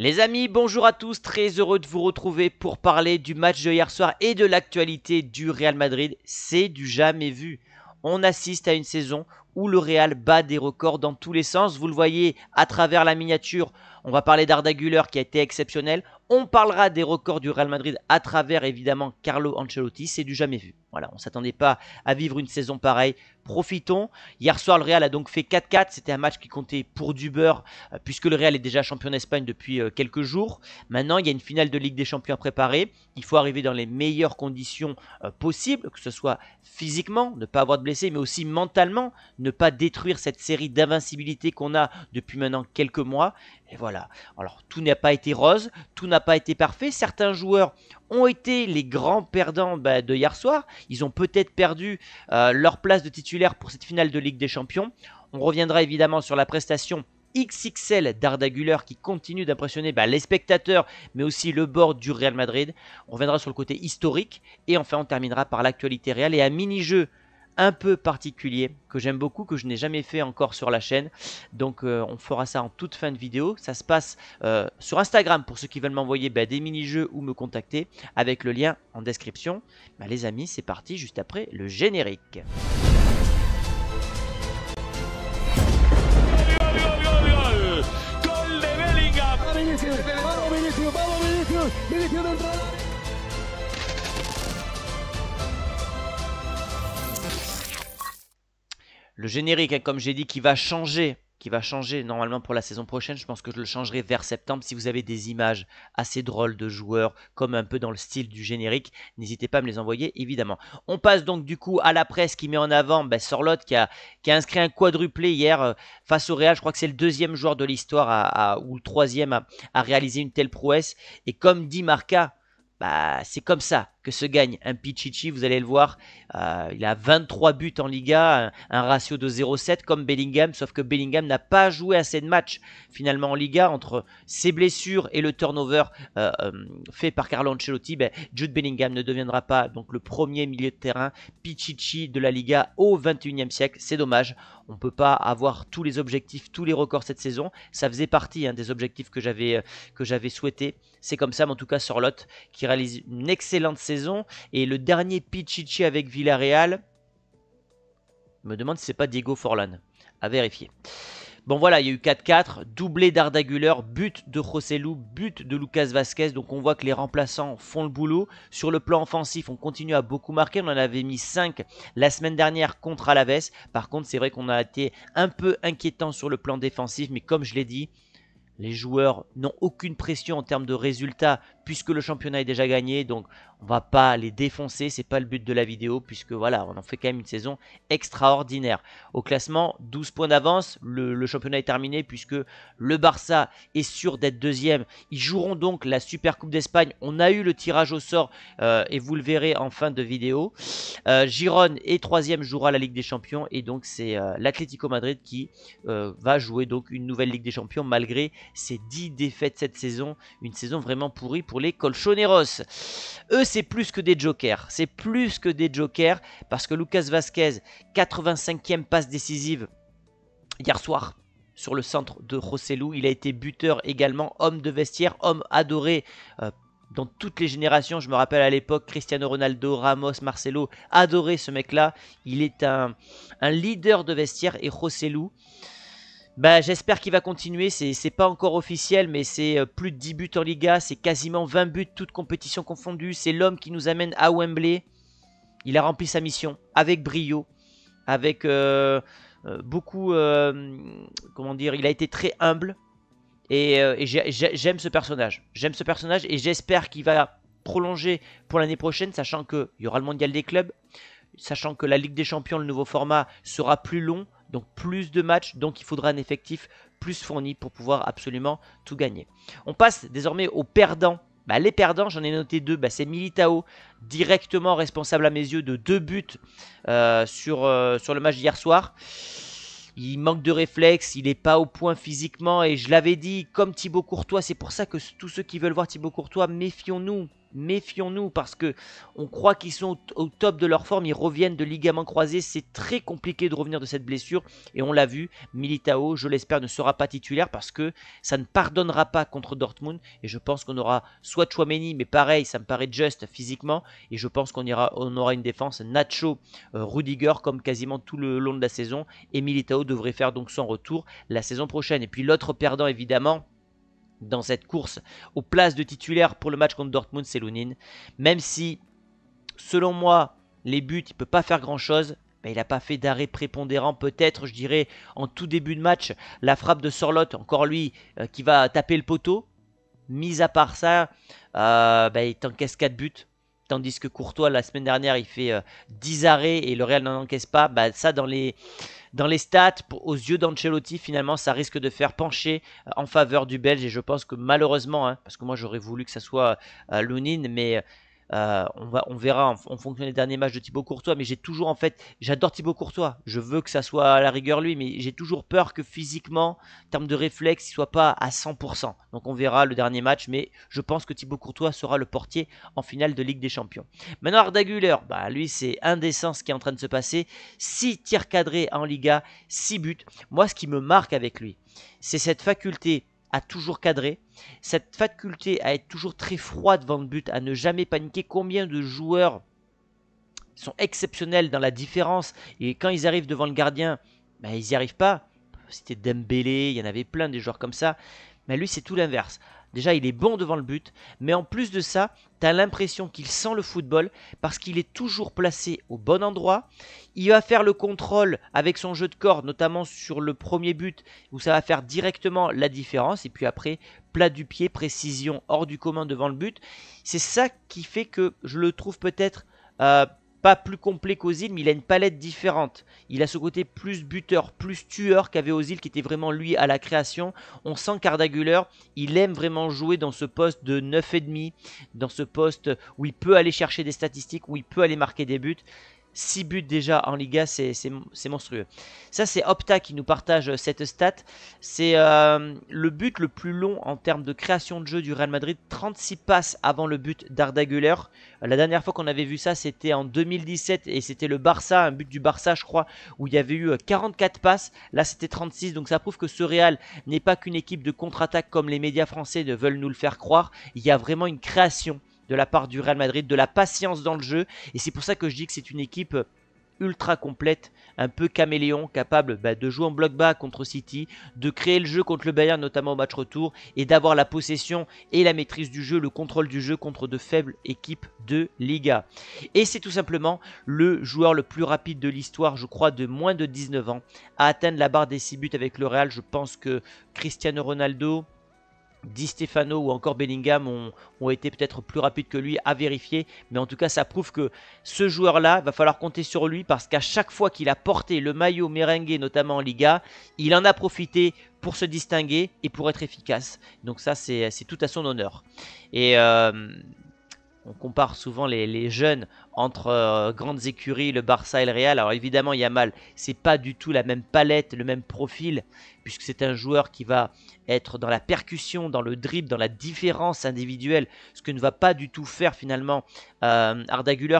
Les amis, bonjour à tous, très heureux de vous retrouver pour parler du match de hier soir et de l'actualité du Real Madrid. C'est du jamais vu. On assiste à une saison où le Real bat des records dans tous les sens. Vous le voyez à travers la miniature, on va parler d'Arda qui a été exceptionnel. On parlera des records du Real Madrid à travers évidemment Carlo Ancelotti, c'est du jamais vu. Voilà, on ne s'attendait pas à vivre une saison pareille, profitons. Hier soir, le Real a donc fait 4-4, c'était un match qui comptait pour du beurre, euh, puisque le Real est déjà champion d'Espagne depuis euh, quelques jours. Maintenant, il y a une finale de Ligue des Champions à préparer, il faut arriver dans les meilleures conditions euh, possibles, que ce soit physiquement, ne pas avoir de blessés, mais aussi mentalement, ne pas détruire cette série d'invincibilité qu'on a depuis maintenant quelques mois. Et voilà, alors tout n'a pas été rose, tout n'a pas été parfait. Certains joueurs ont été les grands perdants bah, de hier soir. Ils ont peut-être perdu euh, leur place de titulaire pour cette finale de Ligue des Champions. On reviendra évidemment sur la prestation XXL d'Arda qui continue d'impressionner bah, les spectateurs mais aussi le bord du Real Madrid. On reviendra sur le côté historique et enfin on terminera par l'actualité réelle et un mini-jeu un peu particulier que j'aime beaucoup, que je n'ai jamais fait encore sur la chaîne. Donc on fera ça en toute fin de vidéo. Ça se passe sur Instagram pour ceux qui veulent m'envoyer des mini-jeux ou me contacter avec le lien en description. les amis, c'est parti juste après le générique. le générique, hein, comme j'ai dit, qui va changer, qui va changer normalement pour la saison prochaine. Je pense que je le changerai vers septembre. Si vous avez des images assez drôles de joueurs, comme un peu dans le style du générique, n'hésitez pas à me les envoyer, évidemment. On passe donc du coup à la presse qui met en avant ben, Sorlotte qui a, inscrit un quadruplé hier euh, face au Real. Je crois que c'est le deuxième joueur de l'histoire ou le troisième à réaliser une telle prouesse. Et comme dit Marca, bah, c'est comme ça que se gagne un Pichichi. Vous allez le voir, euh, il a 23 buts en Liga, un, ratio de 0,7 comme Bellingham, sauf que Bellingham n'a pas joué assez de matchs finalement en Liga entre ses blessures et le turnover euh, euh, fait par Carlo Ancelotti. Ben, Jude Bellingham ne deviendra pas donc le premier milieu de terrain Pichichi de la Liga au 21 siècle. C'est dommage on ne peut pas avoir tous les objectifs, tous les records cette saison. Ça faisait partie hein, des objectifs que j'avais euh, que j'avais souhaité. C'est comme ça, mais en tout cas Sorlotte qui réalise une excellente saison et le dernier Pichichi avec Villarreal. me demande si c'est pas Diego Forlan. À vérifier. Bon voilà, il y a eu 4-4, doublé d'Arda but de Lu, but de Lucas Vasquez. Donc on voit que les remplaçants font le boulot. Sur le plan offensif, on continue à beaucoup marquer. On en avait mis 5 la semaine dernière contre Alaves. Par contre, c'est vrai qu'on a été un peu inquiétant sur le plan défensif. Mais comme je l'ai dit, les joueurs n'ont aucune pression en termes de résultats puisque le championnat est déjà gagné, donc on va pas les défoncer, c'est pas le but de la vidéo, puisque voilà, on en fait quand même une saison extraordinaire. Au classement, 12 points d'avance, le, championnat est terminé, puisque le Barça est sûr d'être deuxième. Ils joueront donc la Super Coupe d'Espagne, on a eu le tirage au sort, euh, et vous le verrez en fin de vidéo. Girone euh, Giron est troisième, jouera la Ligue des Champions, et donc c'est euh, l'Atlético Madrid qui va jouer donc une nouvelle Ligue des Champions, malgré ses 10 défaites cette saison, une saison vraiment pourrie pour les Colchoneros. Eux, c'est plus que des jokers. C'est plus que des jokers parce que Lucas Vasquez, 85e passe décisive hier soir sur le centre de Rossellou. Il a été buteur également, homme de vestiaire, homme adoré. Euh, dans toutes les générations, je me rappelle à l'époque Cristiano Ronaldo, Ramos, Marcelo, adoré ce mec-là. Il est un, un, leader de vestiaire et Rossellou, bah, j'espère qu'il va continuer, c'est pas encore officiel, mais c'est euh, plus de 10 buts en Liga, c'est quasiment 20 buts, toutes compétitions confondues. C'est l'homme qui nous amène à Wembley. Il a rempli sa mission avec brio, avec euh, euh, beaucoup... comment dire Il a été très humble. Et, et j'aime ce personnage. J'aime ce personnage et j'espère qu'il va prolonger pour l'année prochaine, sachant qu'il y aura le mondial des clubs, sachant que la Ligue des Champions, le nouveau format, sera plus long donc plus de matchs, donc il faudra un effectif plus fourni pour pouvoir absolument tout gagner. On passe désormais aux perdants. Bah, les perdants, j'en ai noté deux, bah, c'est Militao, directement responsable à mes yeux de deux buts euh, sur, euh, sur le match d'hier soir. Il manque de réflexe, il n'est pas au point physiquement et je l'avais dit, comme Thibaut Courtois, c'est pour ça que tous ceux qui veulent voir Thibaut Courtois, méfions-nous méfions-nous parce que on croit qu'ils sont au top de leur forme, ils reviennent de ligaments croisés, c'est très compliqué de revenir de cette blessure et on l'a vu, Militao, je l'espère, ne sera pas titulaire parce que ça ne pardonnera pas contre Dortmund et je pense qu'on aura soit Chouameni, mais pareil, ça me paraît juste physiquement et je pense qu'on ira, on aura une défense Nacho, euh, Rudiger comme quasiment tout le long de la saison et Militao devrait faire donc son retour la saison prochaine et puis l'autre perdant évidemment dans cette course aux places de titulaire pour le match contre Dortmund, c'est Même si, selon moi, les buts, il ne peut pas faire grand-chose. Mais il n'a pas fait d'arrêt prépondérant, peut-être, je dirais, en tout début de match. La frappe de Sorlotte, encore lui, euh, qui va taper le poteau. Mis à part ça, euh, bah, il t'encaisse 4 buts. Tandis que Courtois, la semaine dernière, il fait 10 euh, arrêts et le Real n'en encaisse pas. Bah, ça, dans les, dans les stats, aux yeux d'Ancelotti, finalement, ça risque de faire pencher euh, en faveur du Belge. Et je pense que malheureusement, hein, parce que moi j'aurais voulu que ça soit euh, Lounine, mais euh, euh, on, va, on verra en, fonction des derniers matchs de Thibaut Courtois, mais j'ai toujours en fait, j'adore Thibaut Courtois. Je veux que ça soit à la rigueur lui, mais j'ai toujours peur que physiquement, en termes de réflexe, il soit pas à 100%. Donc on verra le dernier match, mais je pense que Thibaut Courtois sera le portier en finale de Ligue des Champions. Maintenant Arda bah lui c'est indécent ce qui est en train de se passer. 6 tirs cadrés en Liga, 6 buts. Moi ce qui me marque avec lui, c'est cette faculté a toujours cadré, cette faculté à être toujours très froid devant le but, à ne jamais paniquer. Combien de joueurs sont exceptionnels dans la différence et quand ils arrivent devant le gardien, ben, ils n'y arrivent pas. C'était Dembélé, il y en avait plein des joueurs comme ça. Mais lui, c'est tout l'inverse. Déjà, il est bon devant le but, mais en plus de ça, tu as l'impression qu'il sent le football parce qu'il est toujours placé au bon endroit. Il va faire le contrôle avec son jeu de corps, notamment sur le premier but où ça va faire directement la différence. Et puis après, plat du pied, précision hors du commun devant le but. C'est ça qui fait que je le trouve peut-être euh, pas plus complet qu'Ozil, mais il a une palette différente. Il a ce côté plus buteur, plus tueur qu'avait Ozil, qui était vraiment lui à la création. On sent qu'Ardaguler, il aime vraiment jouer dans ce poste de 9,5, dans ce poste où il peut aller chercher des statistiques, où il peut aller marquer des buts. 6 buts déjà en Liga, c'est monstrueux. Ça, c'est Opta qui nous partage euh, cette stat. C'est euh, le but le plus long en termes de création de jeu du Real Madrid. 36 passes avant le but d'Arda Güler. La dernière fois qu'on avait vu ça, c'était en 2017 et c'était le Barça, un but du Barça, je crois, où il y avait eu 44 euh, passes. Là, c'était 36. Donc, ça prouve que ce Real n'est pas qu'une équipe de contre-attaque comme les médias français veulent nous le faire croire. Il y a vraiment une création de la part du Real Madrid, de la patience dans le jeu. Et c'est pour ça que je dis que c'est une équipe ultra complète, un peu caméléon, capable bah, de jouer en bloc bas contre City, de créer le jeu contre le Bayern, notamment au match retour, et d'avoir la possession et la maîtrise du jeu, le contrôle du jeu contre de faibles équipes de Liga. Et c'est tout simplement le joueur le plus rapide de l'histoire, je crois, de moins de 19 ans, à atteindre la barre des 6 buts avec le Real. Je pense que Cristiano Ronaldo, Di Stefano ou encore Bellingham ont, été peut-être plus rapides que lui à vérifier. Mais en tout cas, ça prouve que ce joueur-là, va falloir compter sur lui parce qu'à chaque fois qu'il a porté le maillot merengue, notamment en Liga, il en a profité pour se distinguer et pour être efficace. Donc ça, c'est tout à son honneur. Et euh, on compare souvent les, les jeunes entre euh, grandes écuries, le Barça et le Real. Alors évidemment, Yamal, c'est pas du tout la même palette, le même profil, puisque c'est un joueur qui va être dans la percussion, dans le dribble, dans la différence individuelle, ce que ne va pas du tout faire finalement euh,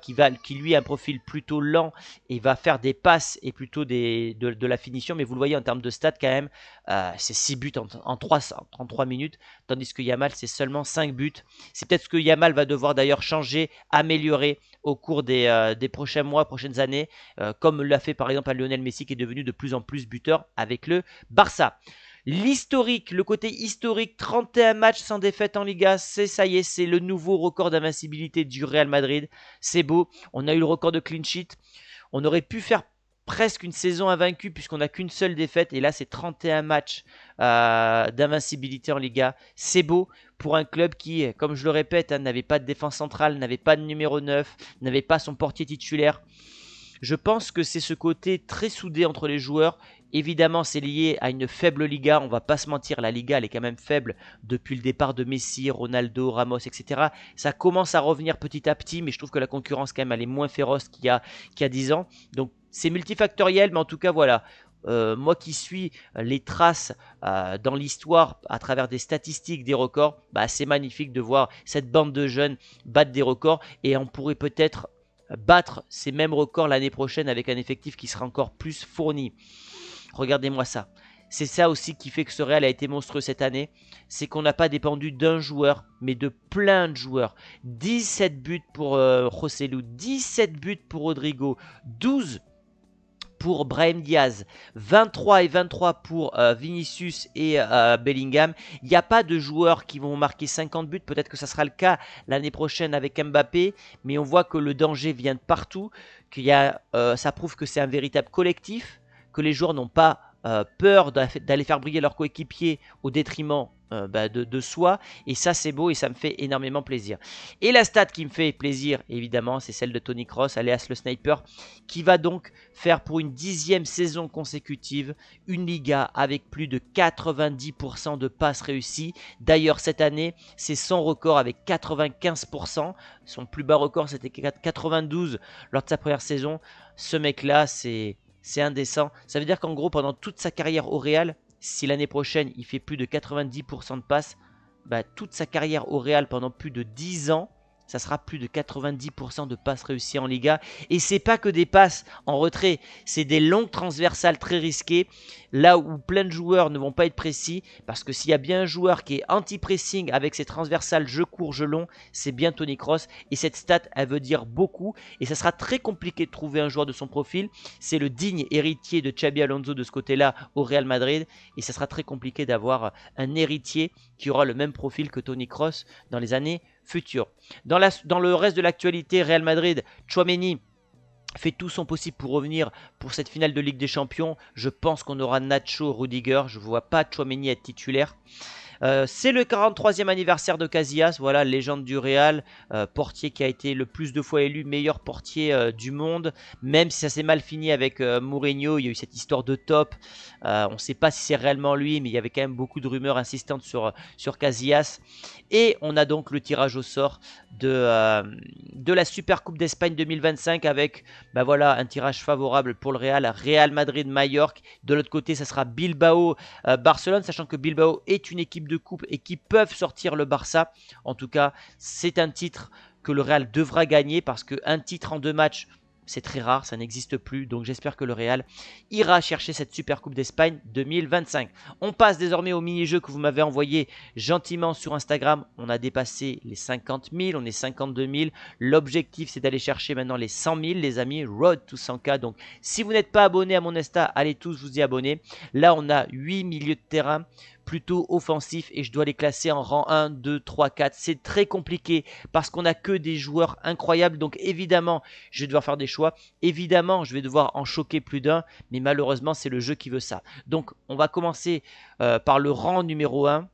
qui, va, qui lui a un profil plutôt lent et va faire des passes et plutôt des, de, la finition. Mais vous le voyez en termes de stats quand même, euh, c'est 6 buts en, 33 minutes, tandis que Yamal, c'est seulement 5 buts. C'est peut-être ce que Yamal va devoir d'ailleurs changer, améliorer au cours euh, des, prochains mois, prochaines années, euh, comme l'a fait par exemple à Lionel Messi qui est devenu de plus en plus buteur avec le Barça. L'historique, le côté historique, 31 matchs sans défaite en Liga, c'est ça y est, c'est le nouveau record d'invincibilité du Real Madrid. C'est beau, on a eu le record de clean sheet. On aurait pu faire presque une saison invaincue puisqu'on n'a qu'une seule défaite. Et là, c'est 31 matchs euh, d'invincibilité en Liga. C'est beau pour un club qui, comme je le répète, hein, n'avait pas de défense centrale, n'avait pas de numéro 9, n'avait pas son portier titulaire. Je pense que c'est ce côté très soudé entre les joueurs. Évidemment, c'est lié à une faible Liga, on va pas se mentir, la Liga elle est quand même faible depuis le départ de Messi, Ronaldo, Ramos, etc. Ça commence à revenir petit à petit, mais je trouve que la concurrence quand même elle est moins féroce qu'il y, y, a 10 ans. Donc c'est multifactoriel, mais en tout cas, voilà. Euh, moi qui suis les traces euh, dans l'histoire à travers des statistiques, des records, bah, c'est magnifique de voir cette bande de jeunes battre des records et on pourrait peut-être battre ces mêmes records l'année prochaine avec un effectif qui sera encore plus fourni. Regardez-moi ça. C'est ça aussi qui fait que ce Real a été monstrueux cette année, c'est qu'on n'a pas dépendu d'un joueur, mais de plein de joueurs. 17 buts pour Rossellou, euh, 17 buts pour Rodrigo, 12 pour Brahim Diaz, 23 et 23 pour euh, Vinicius et euh, Bellingham. Il n'y a pas de joueurs qui vont marquer 50 buts, peut-être que ça sera le cas l'année prochaine avec Mbappé, mais on voit que le danger vient de partout, euh, ça prouve que c'est un véritable collectif, que les joueurs n'ont pas peur d'aller faire briller leurs coéquipiers au détriment euh, bah, de, soi. Et ça, c'est beau et ça me fait énormément plaisir. Et la stat qui me fait plaisir, évidemment, c'est celle de Tony Cross, alias le sniper, qui va donc faire pour une dixième saison consécutive une Liga avec plus de 90% de passes réussies. D'ailleurs, cette année, c'est son record avec 95%. Son plus bas record, c'était 92 lors de sa première saison. Ce mec-là, c'est... C'est indécent. Ça veut dire qu'en gros, pendant toute sa carrière au Real, si l'année prochaine, il fait plus de 90% de passes, bah, toute sa carrière au Real pendant plus de 10 ans, ça sera plus de 90% de passes réussies en Liga. Et c'est pas que des passes en retrait, c'est des longues transversales très risquées, là où plein de joueurs ne vont pas être précis, parce que s'il y a bien un joueur qui est anti-pressing avec ses transversales je cours, je long, c'est bien Tony Cross. Et cette stat, elle veut dire beaucoup, et ça sera très compliqué de trouver un joueur de son profil. C'est le digne héritier de Xabi Alonso de ce côté-là au Real Madrid, et ça sera très compliqué d'avoir un héritier qui aura le même profil que Tony Cross dans les années futur. Dans, dans le reste de l'actualité, Real Madrid, Chouameni fait tout son possible pour revenir pour cette finale de Ligue des Champions. Je pense qu'on aura Nacho Rudiger. Je ne vois pas Chouameni être titulaire. Euh, c'est le 43e anniversaire de Casillas, voilà, légende du Real, euh, portier qui a été le plus de fois élu meilleur portier euh, du monde, même si ça s'est mal fini avec Mourinho, il y a eu cette histoire de top, on ne sait pas si c'est réellement lui, mais il y avait quand même beaucoup de rumeurs insistantes sur, sur Casillas. Et on a donc le tirage au sort de, de la Super Coupe d'Espagne 2025 avec bah voilà, un tirage favorable pour le Real, Real Madrid, Mallorca, de l'autre côté ça sera Bilbao, Barcelone, sachant que Bilbao est une équipe de de et qui peuvent sortir le Barça. En tout cas, c'est un titre que le Real devra gagner parce que un titre en deux matchs, c'est très rare, ça n'existe plus. Donc j'espère que le Real ira chercher cette Super Coupe d'Espagne 2025. On passe désormais au mini-jeu que vous m'avez envoyé gentiment sur Instagram. On a dépassé les 50 000, on est 52 000. L'objectif c'est d'aller chercher maintenant les 100 000, les amis. Road to 100K. Donc si vous n'êtes pas abonné à mon Insta, allez tous vous y abonner. Là on a 8 milieux de terrain plutôt offensif et je dois les classer en rang 1, 2, 3, 4. C'est très compliqué parce qu'on n'a que des joueurs incroyables. Donc évidemment, je vais devoir faire des choix. Évidemment, je vais devoir en choquer plus d'un. Mais malheureusement, c'est le jeu qui veut ça. Donc on va commencer euh, par le rang numéro 1.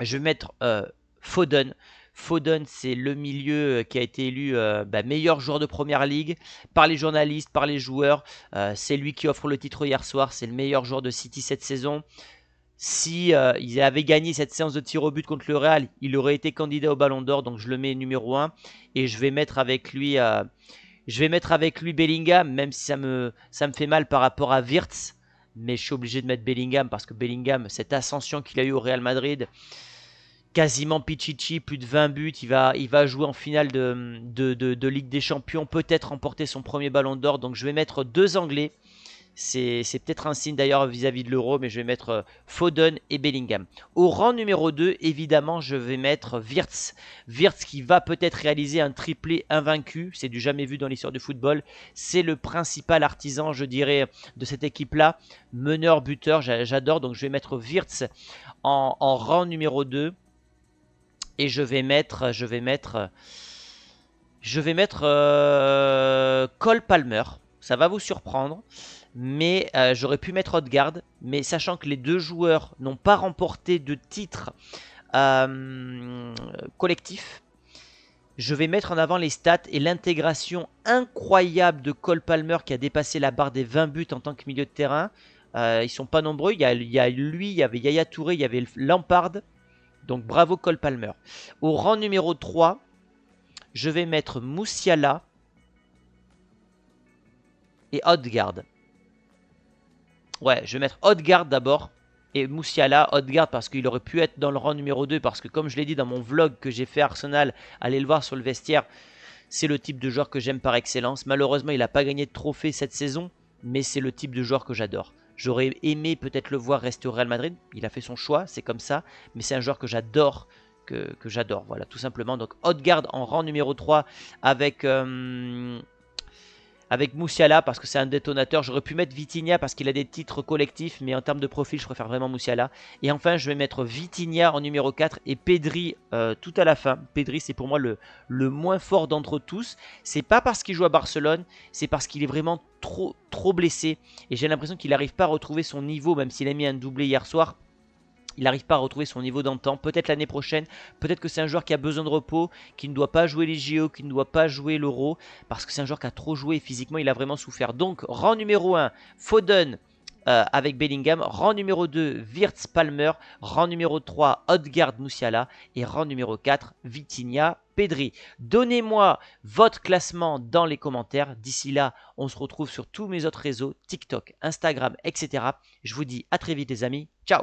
Je vais mettre euh, Foden. Foden, c'est le milieu euh, qui a été élu bah, meilleur joueur de première ligue par les journalistes, par les joueurs. c'est lui qui offre le titre hier soir. C'est le meilleur joueur de City cette saison. Si euh, il avait gagné cette séance de tir au but contre le Real, il aurait été candidat au Ballon d'Or, donc je le mets numéro 1 et je vais mettre avec lui, euh, je vais mettre avec lui Bellingham, même si ça me, ça me fait mal par rapport à Wirtz, mais je suis obligé de mettre Bellingham parce que Bellingham, cette ascension qu'il a eu au Real Madrid, quasiment Pichichi, plus de 20 buts. Il va, il va jouer en finale de, de Ligue des Champions, peut-être remporter son premier ballon d'or. Donc je vais mettre deux Anglais c'est peut-être un signe d'ailleurs vis-à-vis de l'euro, mais je vais mettre euh, Foden et Bellingham. Au rang numéro 2, évidemment, je vais mettre euh, Wirtz. Wirtz qui va peut-être réaliser un triplé invaincu, c'est du jamais vu dans l'histoire du football. C'est le principal artisan, je dirais, de cette équipe-là. Meneur, buteur, j'adore, donc je vais mettre Wirtz en, rang numéro 2. Et je vais mettre, euh, je vais mettre, je vais mettre Cole Palmer. Ça va vous surprendre mais euh, j'aurais pu mettre Hotguard. Mais sachant que les deux joueurs n'ont pas remporté de titre euh, collectif, je vais mettre en avant les stats et l'intégration incroyable de Cole Palmer qui a dépassé la barre des 20 buts en tant que milieu de terrain. Euh, ils sont pas nombreux, il y, a, lui, il y avait Yaya Touré, il y avait Lampard. Donc bravo Cole Palmer. Au rang numéro 3, je vais mettre Moussiala et Odgard. Ouais, je vais mettre Odegaard d'abord. Et Moussiala, Odegaard, parce qu'il aurait pu être dans le rang numéro 2. Parce que, comme je l'ai dit dans mon vlog que j'ai fait Arsenal, allez le voir sur le vestiaire. C'est le type de joueur que j'aime par excellence. Malheureusement, il n'a pas gagné de trophée cette saison. Mais c'est le type de joueur que j'adore. J'aurais aimé peut-être le voir rester au Real Madrid. Il a fait son choix, c'est comme ça. Mais c'est un joueur que j'adore. Que, que j'adore, voilà, tout simplement. Donc, Odegaard en rang numéro 3 avec. Euh, avec Moussiala parce que c'est un détonateur. J'aurais pu mettre Vitinha parce qu'il a des titres collectifs, mais en termes de profil, je préfère vraiment Moussiala. Et enfin, je vais mettre Vitinha en numéro 4 et Pedri euh, tout à la fin. Pedri, c'est pour moi le, le moins fort d'entre tous. C'est pas parce qu'il joue à Barcelone, c'est parce qu'il est vraiment trop, trop blessé. Et j'ai l'impression qu'il n'arrive pas à retrouver son niveau, même s'il a mis un doublé hier soir il n'arrive pas à retrouver son niveau d'antan. Peut-être l'année prochaine, peut-être que c'est un joueur qui a besoin de repos, qui ne doit pas jouer les JO, qui ne doit pas jouer l'Euro, parce que c'est un joueur qui a trop joué physiquement il a vraiment souffert. Donc, rang numéro 1, Foden. Euh, avec Bellingham, rang numéro 2 Wirtz Palmer, rang numéro 3 Odgard Moussiala et rang numéro 4 Vitinha Pedri. Donnez-moi votre classement dans les commentaires. D'ici là, on se retrouve sur tous mes autres réseaux, TikTok, Instagram, etc. Je vous dis à très vite les amis. Ciao